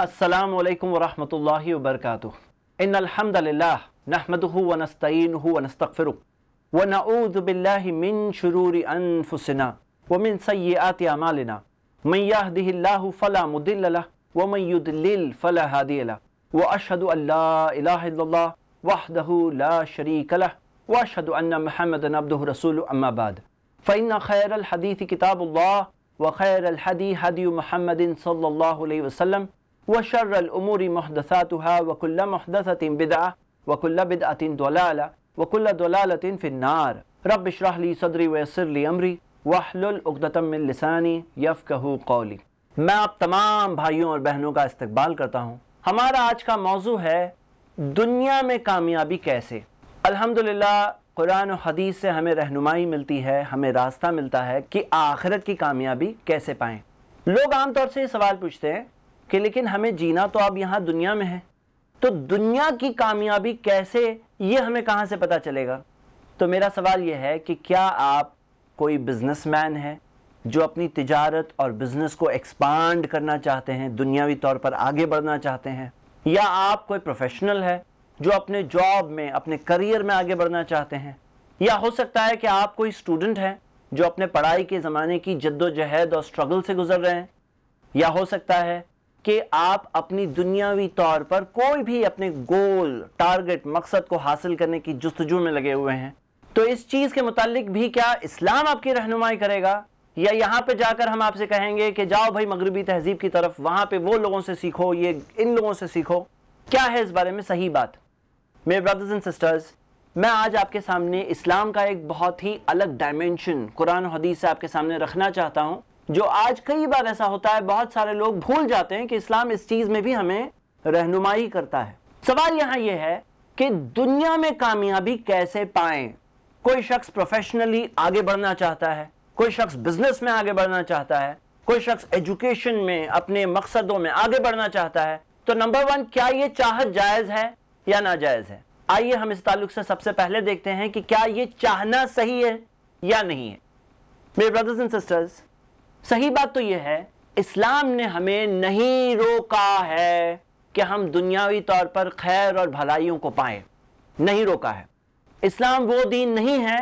السلام عليكم ورحمة الله وبركاته إن الحمد لله نحمده ونستعينه ونستغفره ونعوذ بالله من شرور أنفسنا ومن سيئات أعمالنا من يهده الله فلا مضل له ومن يضلل فلا هادي له وأشهد أن لا إله إلا الله وحده لا شريك له وأشهد أن محمدا عبده رسوله أما بعد فإن خير الحديث كتاب الله وخير الحدي هدي محمد صلى الله عليه وسلم وشر الأمور محدثاتها وكل محدثة بدعة وكل بدعة वकुल्ला وكل बिदा في النار رب اشرح لي صدري ويسر لي أمري वसरली अमरी من لساني कहू قولي मैं आप तमाम भाइयों और बहनों का इस्तकबाल करता हूँ हमारा आज का मौजू है दुनिया में कामयाबी कैसे अल्हम्दुलिल्लाह कुरान और हदीस से हमें रहनुमाई मिलती है हमें रास्ता मिलता है कि आखिरत की कामयाबी कैसे पाएं लोग आमतौर से ये सवाल पूछते हैं कि लेकिन हमें जीना तो अब यहाँ दुनिया में है तो दुनिया की कामयाबी कैसे ये हमें कहाँ से पता चलेगा तो मेरा सवाल यह है कि क्या आप कोई बिजनेसमैन है जो अपनी तिजारत और बिज़नेस को एक्सपांड करना चाहते हैं दुनियावी तौर पर आगे बढ़ना चाहते हैं या आप कोई प्रोफेशनल है जो अपने जॉब में अपने करियर में आगे बढ़ना चाहते हैं या हो सकता है कि आप कोई स्टूडेंट हैं जो अपने पढ़ाई के ज़माने की जद्दोजहद और स्ट्रगल से गुजर रहे हैं या हो सकता है कि आप अपनी दुनियावी तौर पर कोई भी अपने गोल टारगेट मकसद को हासिल करने की जस्तजू में लगे हुए हैं तो इस चीज़ के मुतालिक भी क्या इस्लाम आपकी रहनुमाई करेगा या यहां पे जाकर हम आपसे कहेंगे कि जाओ भाई मगरबी तहजीब की तरफ वहां पे वो लोगों से सीखो ये इन लोगों से सीखो क्या है इस बारे में सही बात मेरे ब्रदर्स एंड सिस्टर्स मैं आज आपके सामने इस्लाम का एक बहुत ही अलग डायमेंशन कुरान हदीस से आपके सामने रखना चाहता हूँ जो आज कई बार ऐसा होता है बहुत सारे लोग भूल जाते हैं कि इस्लाम इस चीज़ में भी हमें रहनुमाई करता है सवाल यहां यह है कि दुनिया में कामयाबी कैसे पाए कोई शख्स प्रोफेशनली आगे बढ़ना चाहता है कोई शख्स बिजनेस में आगे बढ़ना चाहता है कोई शख्स एजुकेशन में अपने मकसदों में आगे बढ़ना चाहता है तो नंबर वन क्या ये चाहत जायज़ है या नाजायज़ है आइए हम इस ताल्लुक से सबसे पहले देखते हैं कि क्या ये चाहना सही है या नहीं है मेरे ब्रदर्स एंड सिस्टर्स सही बात तो यह है इस्लाम ने हमें नहीं रोका है कि हम दुनियावी तौर पर खैर और भलाइयों को पाए नहीं रोका है इस्लाम वो दीन नहीं है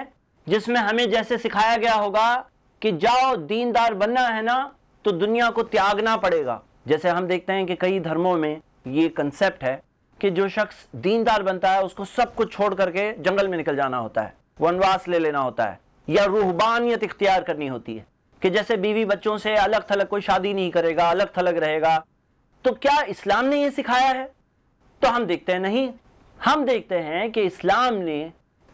जिसमें हमें जैसे सिखाया गया होगा कि जाओ दीनदार बनना है ना तो दुनिया को त्यागना पड़ेगा जैसे हम देखते हैं कि कई धर्मों में ये कंसेप्ट है कि जो शख्स दीनदार बनता है उसको सब कुछ छोड़ करके जंगल में निकल जाना होता है वनवास ले लेना होता है या रूहबानियत इख्तियार करनी होती है कि जैसे बीवी बच्चों से अलग थलग कोई शादी नहीं करेगा अलग थलग रहेगा तो क्या इस्लाम ने ये सिखाया है तो हम देखते हैं नहीं हम देखते हैं कि इस्लाम ने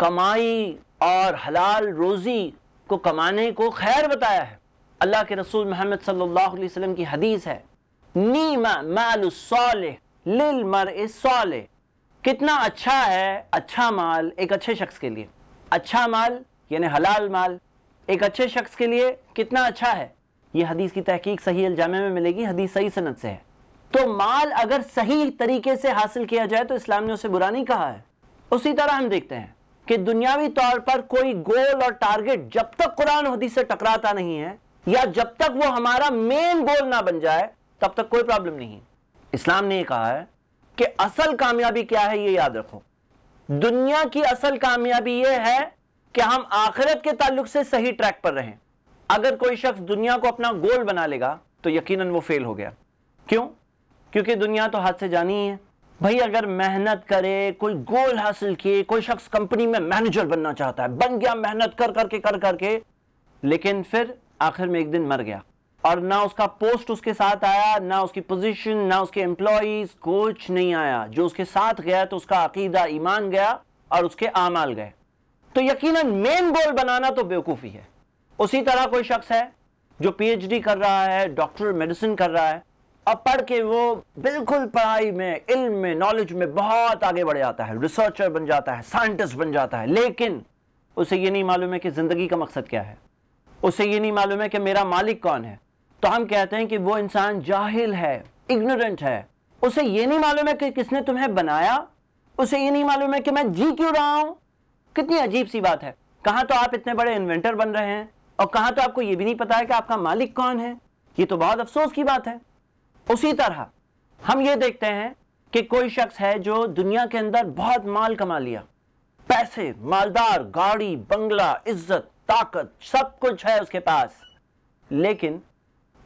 कमाई और हलाल रोज़ी को कमाने को खैर बताया है अल्लाह के रसूल मोहम्मद सल्लल्लाहु अलैहि वसल्लम की हदीस है नीमा माल लिल मर सौले कितना अच्छा है अच्छा माल एक अच्छे शख्स के लिए अच्छा माल यानी हलाल माल एक अच्छे शख्स के लिए कितना अच्छा है यह हदीस की तहकीक सही इल्जामे में मिलेगी हदीस सही सनत से है तो माल अगर सही तरीके से हासिल किया जाए तो इस्लाम ने उसे बुरा नहीं कहा है उसी तरह हम देखते हैं कि दुनियावी तौर पर कोई गोल और टारगेट जब तक कुरान हदीस से टकराता नहीं है या जब तक वो हमारा मेन गोल ना बन जाए तब तक कोई प्रॉब्लम नहीं इस्लाम ने कहा है कि असल कामयाबी क्या है ये याद रखो दुनिया की असल कामयाबी यह है कि हम आखिरत के ताल्लुक से सही ट्रैक पर रहें अगर कोई शख्स दुनिया को अपना गोल बना लेगा तो यकीनन वो फेल हो गया क्यों क्योंकि दुनिया तो हाथ से जानी ही है भाई अगर मेहनत करे कोई गोल हासिल किए कोई शख्स कंपनी में मैनेजर बनना चाहता है बन गया मेहनत कर करके कर करके लेकिन फिर आखिर में एक दिन मर गया और ना उसका पोस्ट उसके साथ आया ना उसकी पोजीशन ना उसके एम्प्लॉज कुछ नहीं आया जो उसके साथ गया तो उसका अकीदा ईमान गया और उसके आमाल गए तो यकीनन मेन गोल बनाना तो बेवकूफ़ी है उसी तरह कोई शख्स है जो पीएचडी कर रहा है डॉक्टर मेडिसिन कर रहा है अब पढ़ के वो बिल्कुल पढ़ाई में इल्म में नॉलेज में बहुत आगे बढ़ जाता है रिसर्चर बन जाता है साइंटिस्ट बन जाता है लेकिन उसे ये नहीं मालूम है कि ज़िंदगी का मकसद क्या है उसे ये नहीं मालूम है कि मेरा मालिक कौन है तो हम कहते हैं कि वो इंसान जाहिल है इग्नोरेंट है उसे ये नहीं मालूम है कि किसने तुम्हें बनाया उसे ये नहीं मालूम है कि मैं जी क्यों रहा हूं कितनी अजीब सी बात है कहां तो आप इतने बड़े इन्वेंटर बन रहे हैं और कहां तो आपको यह भी नहीं पता है कि आपका मालिक कौन है ये तो बहुत अफसोस की बात है उसी तरह हम ये देखते हैं कि कोई शख्स है जो दुनिया के अंदर बहुत माल कमा लिया पैसे मालदार गाड़ी बंगला इज्जत ताकत सब कुछ है उसके पास लेकिन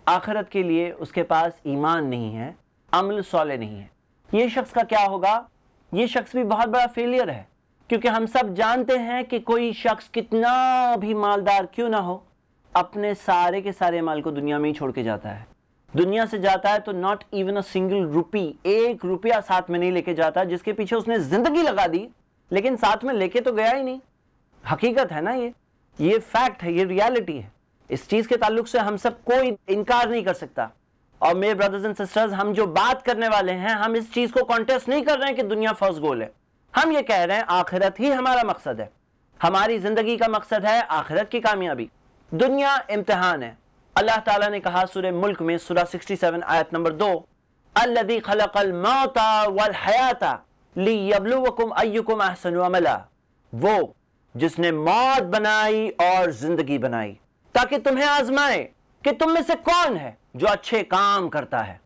आखिरत के लिए उसके पास ईमान नहीं है अमल सौले नहीं है ये शख्स का क्या होगा ये शख्स भी बहुत बड़ा फेलियर है क्योंकि हम सब जानते हैं कि कोई शख्स कितना भी मालदार क्यों ना हो अपने सारे के सारे माल को दुनिया में ही छोड़ के जाता है दुनिया से जाता है तो not even a single rupee एक रुपया साथ में नहीं लेके जाता जिसके पीछे उसने जिंदगी लगा दी लेकिन साथ में लेके तो गया ही नहीं हकीकत है ना ये ये फैक्ट है ये रियलिटी है इस चीज़ के ताल्लुक से हम सब कोई इनकार नहीं कर सकता और मेरे ब्रदर्स एंड सिस्टर्स हम जो बात करने वाले हैं हम इस चीज़ को कॉन्टेस्ट नहीं कर रहे हैं कि दुनिया फर्स्ट गोल है हम ये कह रहे हैं आखिरत ही हमारा मकसद है हमारी ज़िंदगी का मकसद है आखिरत की कामयाबी दुनिया इम्तहान है अल्लाह ताला ने कहा सूर्य मुल्क में सूरा 67 आयत नंबर दो अल्लदी खलकल मौता वल हयाता ली अयुकुम अहसन अमला वो जिसने मौत बनाई और ज़िंदगी बनाई ताकि तुम्हें आजमाए कि तुम में से कौन है जो अच्छे काम करता है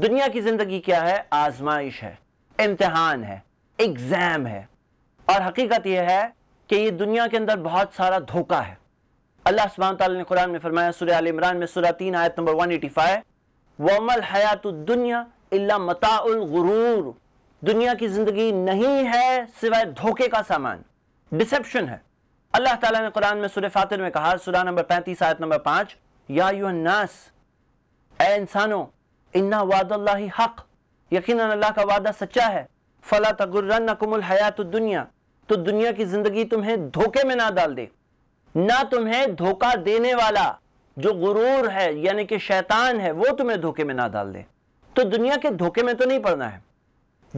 दुनिया की ज़िंदगी क्या है आजमाइश है इम्तहान है एग्ज़ाम है और हकीकत यह है कि ये दुनिया के अंदर बहुत सारा धोखा है अल्लाह सुबह ने कुरान में फरमाया सुर आल इमरान में सुरा तीन आयत नंबर वन एटी फाइव वमल हयात दुनिया मताउल दुनिया की ज़िंदगी नहीं है सिवाय धोखे का सामान डिसेप्शन है अल्लाह ताला ने कुरान में सुर फातिर में कहा सुरा नंबर पैंतीस आयत नंबर पांच या यूनास ए इंसानो इन्ना वाद हक यकीन अल्लाह का वादा सच्चा है फ़ला तगुर्रन नकुमुल हयात दुनिया तो दुनिया की ज़िंदगी तुम्हें धोखे में ना डाल दे ना तुम्हें धोखा देने वाला जो गुरूर है यानी कि शैतान है वो तुम्हें धोखे में ना डाल दे तो दुनिया के धोखे में तो नहीं पड़ना है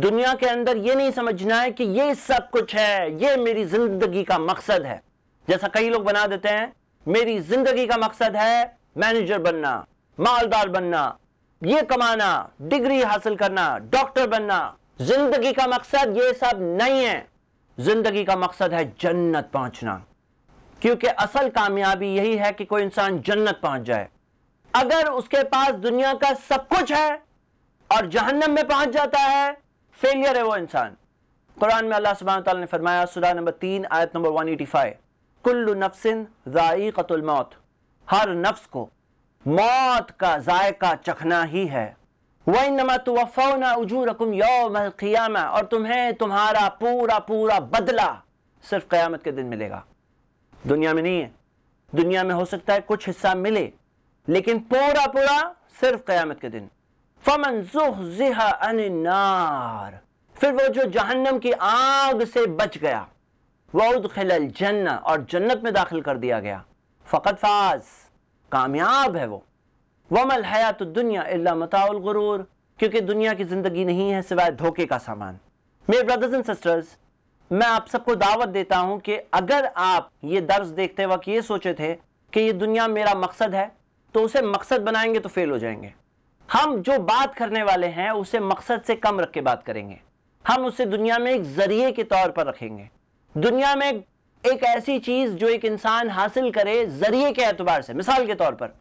दुनिया के अंदर ये नहीं समझना है कि ये सब कुछ है ये मेरी जिंदगी का मकसद है जैसा कई लोग बना देते हैं मेरी जिंदगी का मकसद है मैनेजर बनना मालदार बनना ये कमाना डिग्री हासिल करना डॉक्टर बनना जिंदगी का मकसद ये सब नहीं है जिंदगी का मकसद है जन्नत पहुंचना क्योंकि असल कामयाबी यही है कि कोई इंसान जन्नत पहुंच जाए अगर उसके पास दुनिया का सब कुछ है और जहन्नम में पहुंच जाता है फेलियर है वो इंसान कुरान में अल्लाह सुबह ने फरमाया सुरा नंबर तीन आयत नंबर वन एटी फाइव कुल्लु नफसिन मौत हर नफ्स को मौत का जायका चखना ही है और तुम्हें तुम्हारा पूरा पूरा बदला सिर्फ क्यामत के दिन मिलेगा दुनिया में नहीं है दुनिया में हो सकता है कुछ हिस्सा मिले लेकिन पूरा पूरा सिर्फ क़्यामत के दिन फमन जुहा अनार फिर वो जो जहन्नम की आग से बच गया वह खिल जन्न और जन्नत में दाखिल कर दिया गया फ़कत फाज कामयाब है वो वमल हयात दुनिया इल्ला मताउल गुरूर क्योंकि दुनिया की ज़िंदगी नहीं है सिवाय धोखे का सामान मेरे ब्रदर्स एंड सिस्टर्स मैं आप सबको दावत देता हूं कि अगर आप ये दर्ज देखते वक्त ये सोचे थे कि ये दुनिया मेरा मकसद है तो उसे मकसद बनाएंगे तो फेल हो जाएंगे हम जो बात करने वाले हैं उसे मकसद से कम रख के बात करेंगे हम उसे दुनिया में एक जरिए के तौर पर रखेंगे दुनिया में एक ऐसी चीज़ जो एक इंसान हासिल करे जरिए के एतबार से मिसाल के तौर पर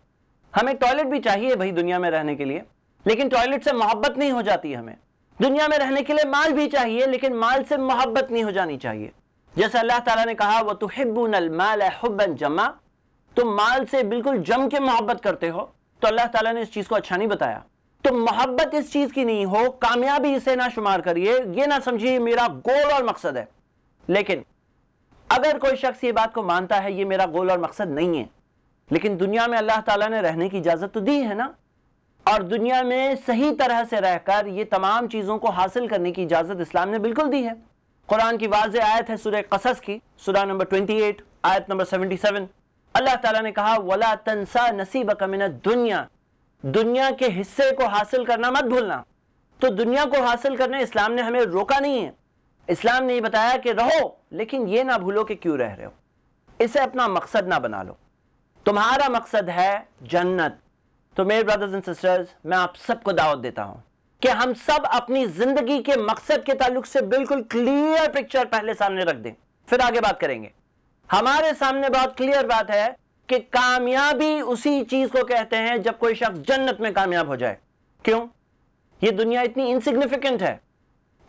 हमें टॉयलेट भी चाहिए भाई दुनिया में रहने के लिए लेकिन टॉयलेट से मोहब्बत नहीं हो जाती हमें दुनिया में रहने के लिए माल भी चाहिए लेकिन माल से मोहब्बत नहीं हो जानी चाहिए जैसे अल्लाह ताला ने कहा वह माल अलमालबन जमा तुम माल से बिल्कुल जम के मोहब्बत करते हो तो अल्लाह ताला ने इस चीज़ को अच्छा नहीं बताया तो मोहब्बत इस चीज़ की नहीं हो कामयाबी इसे ना शुमार करिए ये ना समझिए मेरा गोल और मकसद है लेकिन अगर कोई शख्स ये बात को मानता है ये मेरा गोल और मकसद नहीं है लेकिन दुनिया में अल्लाह ताला ने रहने की इजाज़त तो दी है ना और दुनिया में सही तरह से रहकर ये तमाम चीज़ों को हासिल करने की इजाज़त इस्लाम ने बिल्कुल दी है कुरान की वाज आयत है सुरह कसस की सुरह नंबर ट्वेंटी एट आयत नंबर सेवेंटी सेवन अल्लाह ताला ने कहा वला तनसा नसीब कमिन दुनिया दुनिया के हिस्से को हासिल करना मत भूलना तो दुनिया को हासिल करने इस्लाम ने हमें रोका नहीं है इस्लाम ने बताया कि रहो लेकिन ये ना भूलो कि क्यों रह रहे हो इसे अपना मकसद ना बना लो तुम्हारा मकसद है जन्नत तो मेरे ब्रदर्स एंड सिस्टर्स मैं आप सबको दावत देता हूं कि हम सब अपनी जिंदगी के मकसद के ताल्लुक से बिल्कुल क्लियर पिक्चर पहले सामने रख दें फिर आगे बात करेंगे हमारे सामने बहुत क्लियर बात है कि कामयाबी उसी चीज को कहते हैं जब कोई शख्स जन्नत में कामयाब हो जाए क्यों ये दुनिया इतनी इनसिग्निफिकेंट है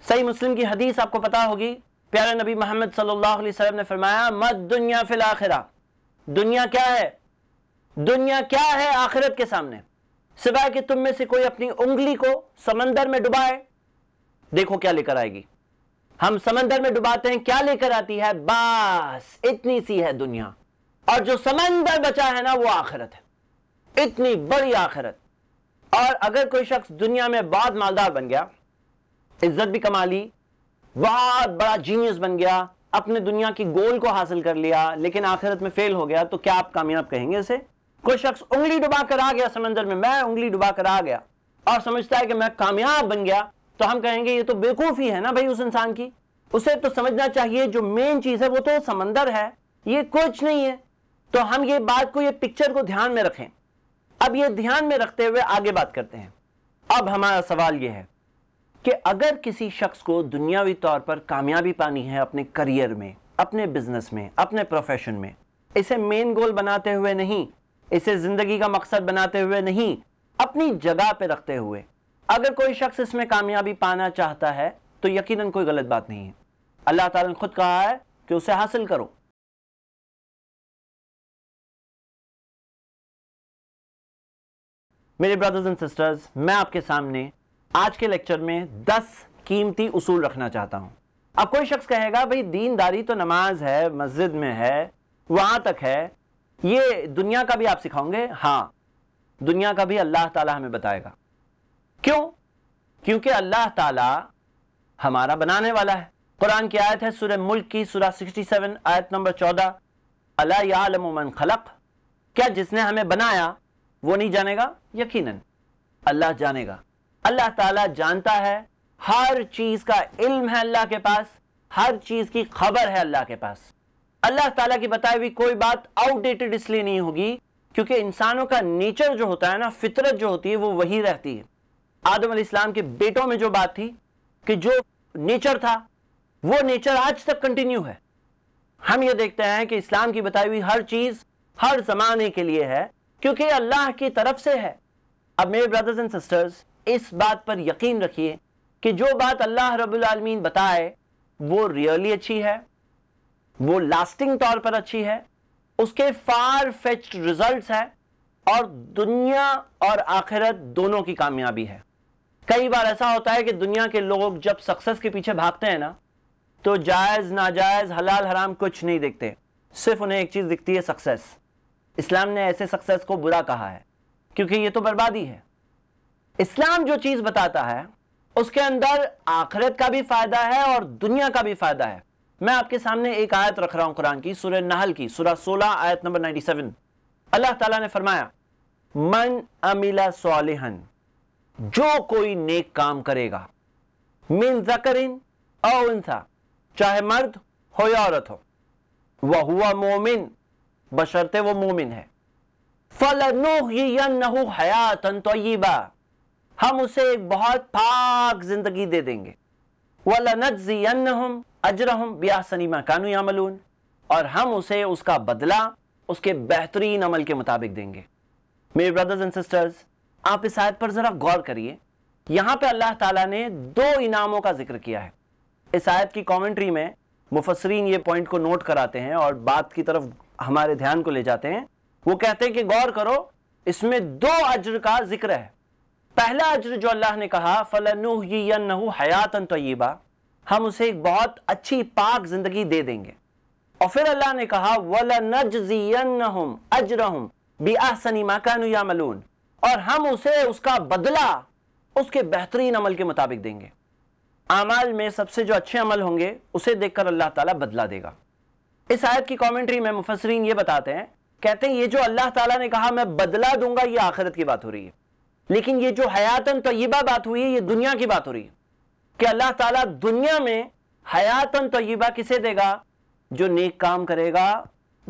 सही मुस्लिम की हदीस आपको पता होगी प्यारे नबी मोहम्मद सल्लल्लाहु अलैहि वसल्लम ने फरमाया मत दुनिया फिल आखिरा दुनिया क्या है दुनिया क्या है आखिरत के सामने सिवाय कि तुम में से कोई अपनी उंगली को समंदर में डुबाए देखो क्या लेकर आएगी हम समंदर में डुबाते हैं क्या लेकर आती है बस इतनी सी है दुनिया और जो समंदर बचा है ना वो आखिरत है इतनी बड़ी आखिरत और अगर कोई शख्स दुनिया में बहुत मालदार बन गया इज्जत भी कमा ली बहुत बड़ा जीनियस बन गया अपने दुनिया की गोल को हासिल कर लिया लेकिन आखिरत में फेल हो गया तो क्या आप कामयाब कहेंगे इसे कोई शख्स उंगली डुबा कर आ गया समंदर में मैं उंगली डुबा कर आ गया और समझता है कि मैं कामयाब बन गया तो हम कहेंगे ये तो बेवकूफ़ी है ना भाई उस इंसान की उसे तो समझना चाहिए जो मेन चीज़ है वो तो समंदर है ये कुछ नहीं है तो हम ये बात को ये पिक्चर को ध्यान में रखें अब ये ध्यान में रखते हुए आगे बात करते हैं अब हमारा सवाल ये है कि अगर किसी शख्स को दुनियावी तौर पर कामयाबी पानी है अपने करियर में अपने बिजनेस में अपने प्रोफेशन में इसे मेन गोल बनाते हुए नहीं इसे ज़िंदगी का मकसद बनाते हुए नहीं अपनी जगह पर रखते हुए अगर कोई शख्स इसमें कामयाबी पाना चाहता है तो यकीनन कोई गलत बात नहीं है अल्लाह ताला ने खुद कहा है कि उसे हासिल करो मेरे ब्रदर्स एंड सिस्टर्स मैं आपके सामने आज के लेक्चर में 10 कीमती उसूल रखना चाहता हूं अब कोई शख्स कहेगा भाई दीनदारी तो नमाज है मस्जिद में है वहां तक है ये दुनिया का भी आप सिखाओगे हाँ दुनिया का भी अल्लाह ताला हमें बताएगा क्यों क्योंकि अल्लाह ताला हमारा बनाने वाला है कुरान की आयत है सुरह मुल्क की सिक्सटी 67 आयत नंबर 14 अला यालमन खलक क्या जिसने हमें बनाया वो नहीं जानेगा यकीनन अल्लाह जानेगा अल्लाह ताला जानता है हर चीज़ का इल्म है अल्लाह के पास हर चीज़ की खबर है अल्लाह के पास अल्लाह ताला की बताई हुई कोई बात आउटडेटेड इसलिए नहीं होगी क्योंकि इंसानों का नेचर जो होता है ना फितरत जो होती है वो वही रहती है आदम इस्लाम के बेटों में जो बात थी कि जो नेचर था वो नेचर आज तक कंटिन्यू है हम ये देखते हैं कि इस्लाम की बताई हुई हर चीज़ हर ज़माने के लिए है क्योंकि अल्लाह की तरफ से है अब मेरे ब्रदर्स एंड सिस्टर्स इस बात पर यकीन रखिए कि जो बात अल्लाह रबालमीन बताए वो रियली अच्छी है वो लास्टिंग तौर पर अच्छी है उसके फार फेच रिजल्ट है और दुनिया और आखिरत दोनों की कामयाबी है कई बार ऐसा होता है कि दुनिया के लोग जब सक्सेस के पीछे भागते हैं ना तो जायज़ नाजायज़ हलाल हराम कुछ नहीं देखते सिर्फ उन्हें एक चीज़ दिखती है सक्सेस इस्लाम ने ऐसे सक्सेस को बुरा कहा है क्योंकि ये तो बर्बादी है इस्लाम जो चीज़ बताता है उसके अंदर आखिरत का भी फ़ायदा है और दुनिया का भी फ़ायदा है मैं आपके सामने एक आयत रख रहा हूं कुरान की सुरह नहल की सुरह 16 आयत नंबर 97 अल्लाह ताला ने फरमाया मन अमिला सोलहन जो कोई नेक काम करेगा मिन जकरिन इंसा चाहे मर्द हो या औरत हो वह हुआ मोमिन बशरते वो मोमिन है फल नहु हयातन तो हम उसे एक बहुत पाक जिंदगी दे देंगे वलनजियन अजरहम बियासनीमा कानू यामलून और हम उसे उसका बदला उसके बेहतरीन अमल के मुताबिक देंगे मेरे ब्रदर्स एंड सिस्टर्स आप इस आयत पर ज़रा गौर करिए यहां पे अल्लाह ताला ने दो इनामों का जिक्र किया है इस आयत की कमेंट्री में मुफसरीन ये पॉइंट को नोट कराते हैं और बात की तरफ हमारे ध्यान को ले जाते हैं वो कहते हैं कि गौर करो इसमें दो अज्र का जिक्र है पहला अज्र जो अल्लाह ने कहा फ़लनुहयनहु हयातन तय्यबा हम उसे एक बहुत अच्छी पाक जिंदगी दे देंगे और फिर अल्लाह ने कहा वला और हम उसे उसका बदला उसके बेहतरीन अमल के मुताबिक देंगे अमाल में सबसे जो अच्छे अमल होंगे उसे देखकर अल्लाह ताला बदला देगा इस आयत की कमेंट्री में मुफसरीन ये बताते हैं कहते हैं ये जो अल्लाह ताला ने कहा मैं बदला दूंगा ये आखिरत की बात हो रही है लेकिन ये जो हयातन तयबा बात हुई है ये दुनिया की बात हो रही है कि अल्लाह ताला दुनिया में हयातन तयबा किसे देगा जो नेक काम करेगा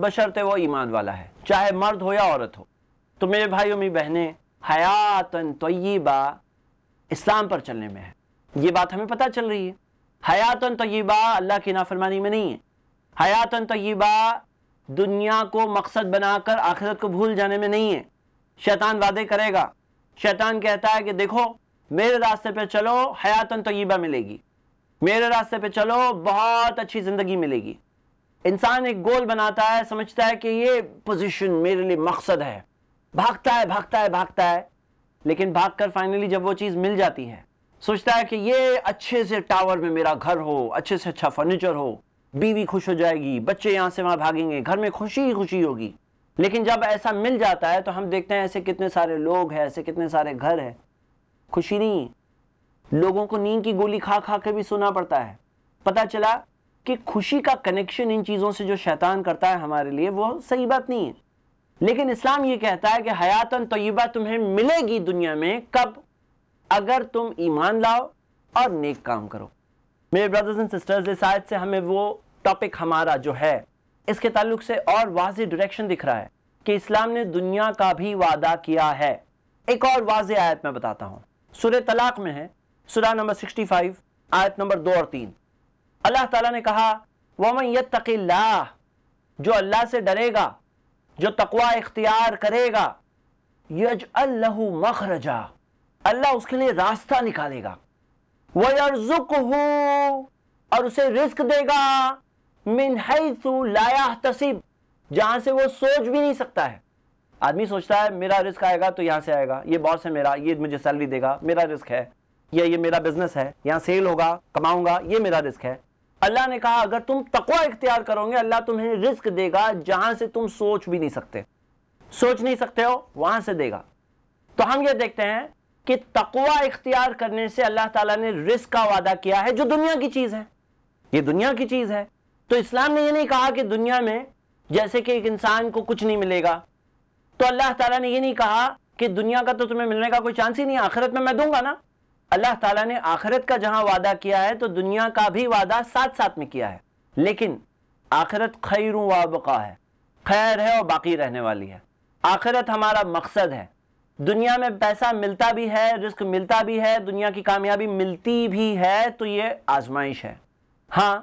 बशर्ते वो ईमान वाला है चाहे मर्द हो या औरत हो तो मेरे भाइयों मेरी बहनें हयातन तयबा इस्लाम पर चलने में है ये बात हमें पता चल रही है हयातन तयबा अल्लाह की नाफरमानी में नहीं है हयातन तयबा दुनिया को मकसद बनाकर आखिरत को भूल जाने में नहीं है शैतान वादे करेगा शैतान कहता है कि देखो मेरे रास्ते पे चलो हयातन तयबा मिलेगी मेरे रास्ते पे चलो बहुत अच्छी ज़िंदगी मिलेगी इंसान एक गोल बनाता है समझता है कि ये पोजीशन मेरे लिए मकसद है भागता है भागता है भागता है लेकिन भाग कर फाइनली जब वो चीज़ मिल जाती है सोचता है कि ये अच्छे से टावर में मेरा घर हो अच्छे से अच्छा फर्नीचर हो बीवी खुश हो जाएगी बच्चे यहाँ से वहाँ भागेंगे घर में खुशी ही खुशी होगी लेकिन जब ऐसा मिल जाता है तो हम देखते हैं ऐसे कितने सारे लोग हैं ऐसे कितने सारे घर हैं खुशी नहीं है लोगों को नींद की गोली खा खा के भी सोना पड़ता है पता चला कि खुशी का कनेक्शन इन चीज़ों से जो शैतान करता है हमारे लिए वो सही बात नहीं है लेकिन इस्लाम ये कहता है कि हयातन तयबा तुम्हें मिलेगी दुनिया में कब अगर तुम ईमान लाओ और नेक काम करो मेरे ब्रदर्स एंड सिस्टर्स इस आयत से हमें वो टॉपिक हमारा जो है इसके ताल्लुक से और वाज डायरेक्शन दिख रहा है कि इस्लाम ने दुनिया का भी वादा किया है एक और वाज आयत मैं बताता हूँ सुर तलाक में है सुरा नंबर सिक्सटी फाइव आयत नंबर दो और तीन अल्लाह ताला ने कहा वमन यत्तकिल्ला जो अल्लाह से डरेगा जो तकवा इख्तियार करेगा यज अल्लाह मखरजा अल्लाह उसके लिए रास्ता निकालेगा वर्जुक और उसे रिस्क देगा मिन लाया तसीब जहां से वो सोच भी नहीं सकता है आदमी सोचता है मेरा रिस्क आएगा तो यहाँ से आएगा ये बॉस है मेरा ये मुझे सैलरी देगा मेरा रिस्क है या ये मेरा बिजनेस है यहाँ सेल होगा कमाऊंगा ये मेरा रिस्क है अल्लाह ने कहा अगर तुम तकवा इख्तियार करोगे अल्लाह तुम्हें रिस्क देगा जहां से तुम सोच भी नहीं सकते सोच नहीं सकते हो वहां से देगा तो हम ये देखते हैं कि तकवा इख्तियार करने से अल्लाह ताला ने रिस्क का वादा किया है जो दुनिया की चीज़ है ये दुनिया की चीज़ है तो इस्लाम ने ये नहीं कहा कि दुनिया में जैसे कि एक इंसान को कुछ नहीं मिलेगा तो अल्लाह ताला ने ये नहीं कहा कि दुनिया का तो तुम्हें मिलने का कोई चांस ही नहीं आखिरत में मैं दूंगा ना अल्लाह ताला ने आखिरत का जहां वादा किया है तो दुनिया का भी वादा साथ साथ में किया है लेकिन आखिरत खैर वाबका है खैर है और बाकी रहने वाली है आखिरत हमारा मकसद है दुनिया में पैसा मिलता भी है रिस्क मिलता भी है दुनिया की कामयाबी मिलती भी है तो ये आजमाइश है हाँ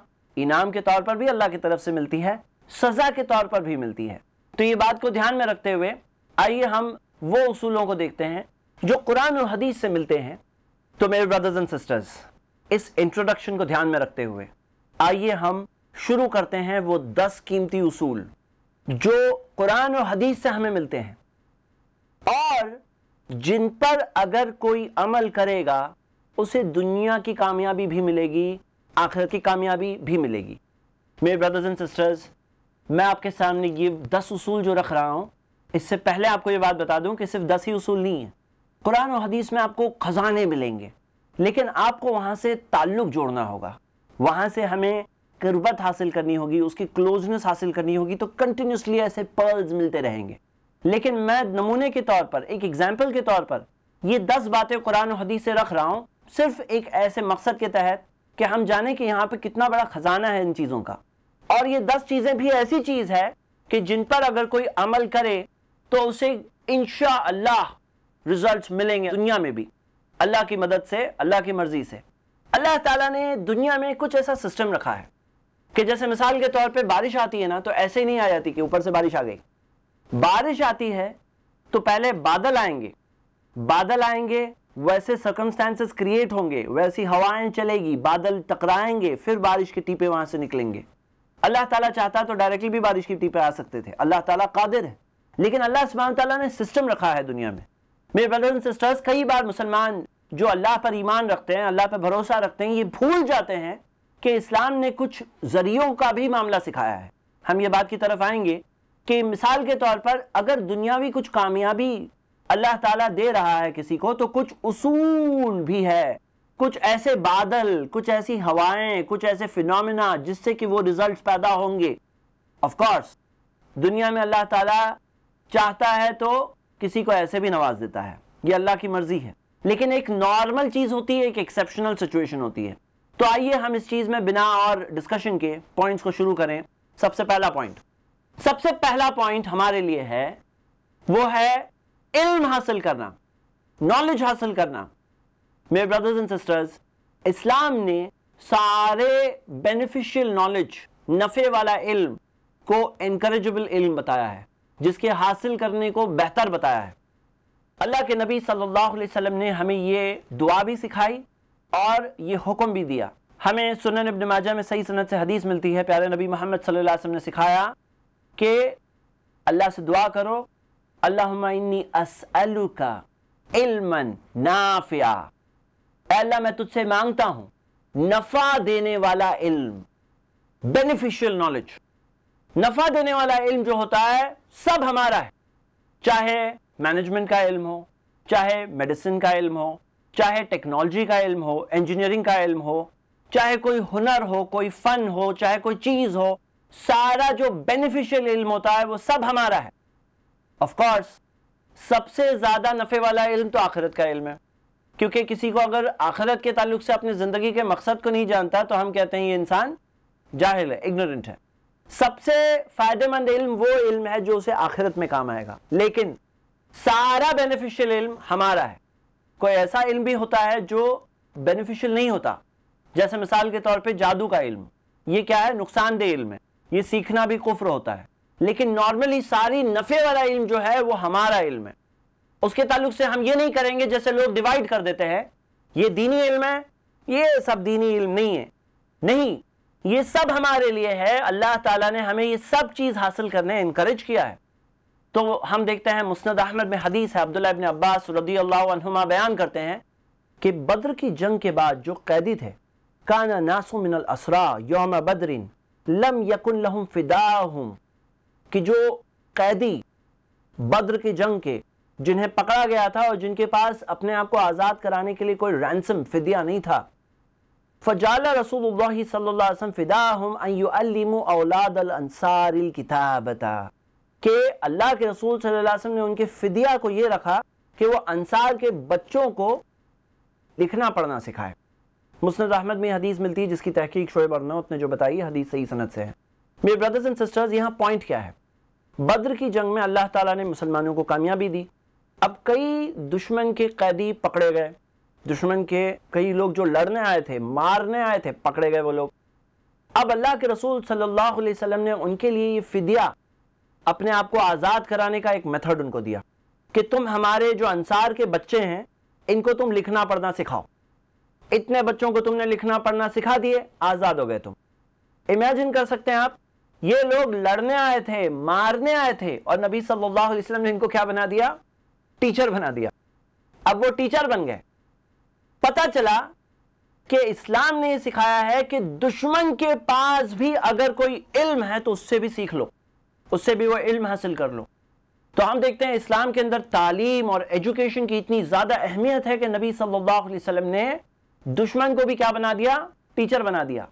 इनाम के तौर पर भी अल्लाह की तरफ से मिलती है सज़ा के तौर पर भी मिलती है तो ये बात को ध्यान में रखते हुए आइए हम वो उसूलों को देखते हैं जो कुरान और हदीस से मिलते हैं तो मेरे ब्रदर्स एंड सिस्टर्स इस इंट्रोडक्शन को ध्यान में रखते हुए आइए हम शुरू करते हैं वो दस कीमती उसूल जो कुरान और हदीस से हमें मिलते हैं और जिन पर अगर कोई अमल करेगा उसे दुनिया की कामयाबी भी मिलेगी आखिर की कामयाबी भी मिलेगी मेरे ब्रदर्स एंड सिस्टर्स मैं आपके सामने ये दस उसूल जो रख रहा हूँ इससे पहले आपको ये बात बता दूँ कि सिर्फ दस ही उसूल नहीं है कुरान और हदीस में आपको ख़जाने मिलेंगे लेकिन आपको वहाँ से ताल्लुक़ जोड़ना होगा वहाँ से हमें करबत हासिल करनी होगी उसकी क्लोजनेस हासिल करनी होगी तो कंटिन्यूसली ऐसे पर्ल्स मिलते रहेंगे लेकिन मैं नमूने के तौर पर एक एग्जाम्पल के तौर पर ये दस बातें कुरान और हदीस से रख रहा हूँ सिर्फ एक ऐसे मकसद के तहत कि हम जाने कि यहाँ पर कितना बड़ा ख़जाना है इन चीज़ों का और ये दस चीज़ें भी ऐसी चीज़ है कि जिन पर अगर कोई अमल करे तो उसे इन अल्लाह रिजल्ट मिलेंगे दुनिया में भी अल्लाह की मदद से अल्लाह की मर्ज़ी से अल्लाह ताला ने दुनिया में कुछ ऐसा सिस्टम रखा है कि जैसे मिसाल के तौर पे बारिश आती है ना तो ऐसे ही नहीं आ जाती कि ऊपर से बारिश आ गई बारिश आती है तो पहले बादल आएंगे बादल आएंगे वैसे सर्कमस्टेंसेस क्रिएट होंगे वैसी हवाएं चलेगी बादल टकराएंगे फिर बारिश के टीपे वहां से निकलेंगे अल्लाह ताला चाहता तो डायरेक्टली भी बारिश की टीपे पर आ सकते थे अल्लाह ताला कादिर है लेकिन अल्लाह सुबह ताला ने सिस्टम रखा है दुनिया में मेरे ब्रदर्स एंड सिस्टर्स कई बार मुसलमान जो अल्लाह पर ईमान रखते हैं अल्लाह पर भरोसा रखते हैं ये भूल जाते हैं कि इस्लाम ने कुछ जरियों का भी मामला सिखाया है हम ये बात की तरफ आएंगे कि मिसाल के तौर पर अगर दुनियावी कुछ कामयाबी अल्लाह ताला दे रहा है किसी को तो कुछ उसूल भी है कुछ ऐसे बादल कुछ ऐसी हवाएं कुछ ऐसे फिनोमिना जिससे कि वो रिजल्ट्स पैदा होंगे ऑफ कोर्स दुनिया में अल्लाह ताला चाहता है तो किसी को ऐसे भी नवाज देता है ये अल्लाह की मर्जी है लेकिन एक नॉर्मल चीज़ होती है एक एक्सेप्शनल सिचुएशन होती है तो आइए हम इस चीज़ में बिना और डिस्कशन के पॉइंट्स को शुरू करें सबसे पहला पॉइंट सबसे पहला पॉइंट हमारे लिए है वो है इल्म हासिल करना नॉलेज हासिल करना मेरे ब्रदर्स एंड सिस्टर्स इस्लाम ने सारे बेनिफिशियल नॉलेज नफ़े वाला इल्म को इनक्रेजेबल इल्म बताया है जिसके हासिल करने को बेहतर बताया है अल्लाह के नबी सल्लल्लाहु अलैहि वसल्लम ने हमें ये दुआ भी सिखाई और ये हुक्म भी दिया हमें सुनन इब्न माजा में सही सनत से हदीस मिलती है प्यारे नबी मोहम्मद सल्लल्लाहु अलैहि वसल्लम ने सिखाया कि अल्लाह से दुआ करो अल्लाह इन्नी असअलु का इल्मन नाफिया अल्लाह मैं तुझसे मांगता हूं नफा देने वाला इल्म बेनिफिशियल नॉलेज नफा देने वाला इल्म जो होता है सब हमारा है चाहे मैनेजमेंट का इल्म हो चाहे मेडिसिन का इल्म हो चाहे टेक्नोलॉजी का इल्म हो इंजीनियरिंग का इल्म हो चाहे कोई हुनर हो कोई फन हो चाहे कोई चीज हो सारा जो बेनिफिशियल इल्म होता है वो सब हमारा है ऑफ कोर्स सबसे ज्यादा नफे वाला इल्म तो आखिरत का इल्म है क्योंकि किसी को अगर आखिरत के ताल्लुक से अपनी ज़िंदगी के मकसद को नहीं जानता तो हम कहते हैं ये इंसान जाहिल है इग्नोरेंट है सबसे फ़ायदेमंद इल्म वो इल्म है जो उसे आखिरत में काम आएगा लेकिन सारा बेनिफिशियल इल्म हमारा है कोई ऐसा इल्म भी होता है जो बेनिफिशियल नहीं होता जैसे मिसाल के तौर पे जादू का इल्म ये क्या है नुकसानदेह इल्म है ये सीखना भी कुफ्र होता है लेकिन नॉर्मली सारी नफ़े वाला इल्म जो है वो हमारा इल्म है उसके ताल्लुक से हम ये नहीं करेंगे जैसे लोग डिवाइड कर देते हैं ये दीनी इल्म है ये सब दीनी इल्म नहीं है नहीं ये सब हमारे लिए है अल्लाह ताला ने हमें ये सब चीज़ हासिल करने इनक्रेज किया है तो हम देखते हैं मुस्ंद अहमद में हदीस है अब्दुल्ला इबन अब्बास रदी अल्लाहमा बयान करते हैं कि बद्र की जंग के बाद जो कैदी थे काना नासु असरा योम बदरिन लम यकुन लहम फिदा हूँ कि जो कैदी बद्र की जंग के जिन्हें पकड़ा गया था और जिनके पास अपने आप को आज़ाद कराने के लिए कोई रैंसम फिदिया नहीं था फ़जाल रसूल सल्लाम फ़िदाम के अल्लाह के रसूल सल्लल्लाहु ने उनके फ़िदिया को यह रखा कि वह अंसार के बच्चों को लिखना पढ़ना सिखाए मुस्नद अहमद में हदीस मिलती है जिसकी तहकीक शोएब अरनौत ने जो बताई हदीस सही सनत से है मेरे ब्रदर्स एंड सिस्टर्स यहाँ पॉइंट क्या है बद्र की जंग में अल्लाह ताला ने मुसलमानों को कामयाबी दी अब कई दुश्मन के कैदी पकड़े गए दुश्मन के कई लोग जो लड़ने आए थे मारने आए थे पकड़े गए वो लोग अब अल्लाह के रसूल सल्लल्लाहु अलैहि वसल्लम ने उनके लिए ये फिदिया अपने आप को आज़ाद कराने का एक मेथड उनको दिया कि तुम हमारे जो अंसार के बच्चे हैं इनको तुम लिखना पढ़ना सिखाओ इतने बच्चों को तुमने लिखना पढ़ना सिखा दिए आज़ाद हो गए तुम इमेजिन कर सकते हैं आप ये लोग लड़ने आए थे मारने आए थे और नबी सल्लल्लाहु अलैहि वसल्लम ने इनको क्या बना दिया टीचर बना दिया अब वो टीचर बन गए पता चला कि इस्लाम ने सिखाया है कि दुश्मन के पास भी अगर कोई इल्म है तो उससे भी सीख लो उससे भी वो इल्म हासिल कर लो तो हम देखते हैं इस्लाम के अंदर तालीम और एजुकेशन की इतनी ज़्यादा अहमियत है कि नबी सल्लल्लाहु अलैहि वसल्लम ने दुश्मन को भी क्या बना दिया टीचर बना दिया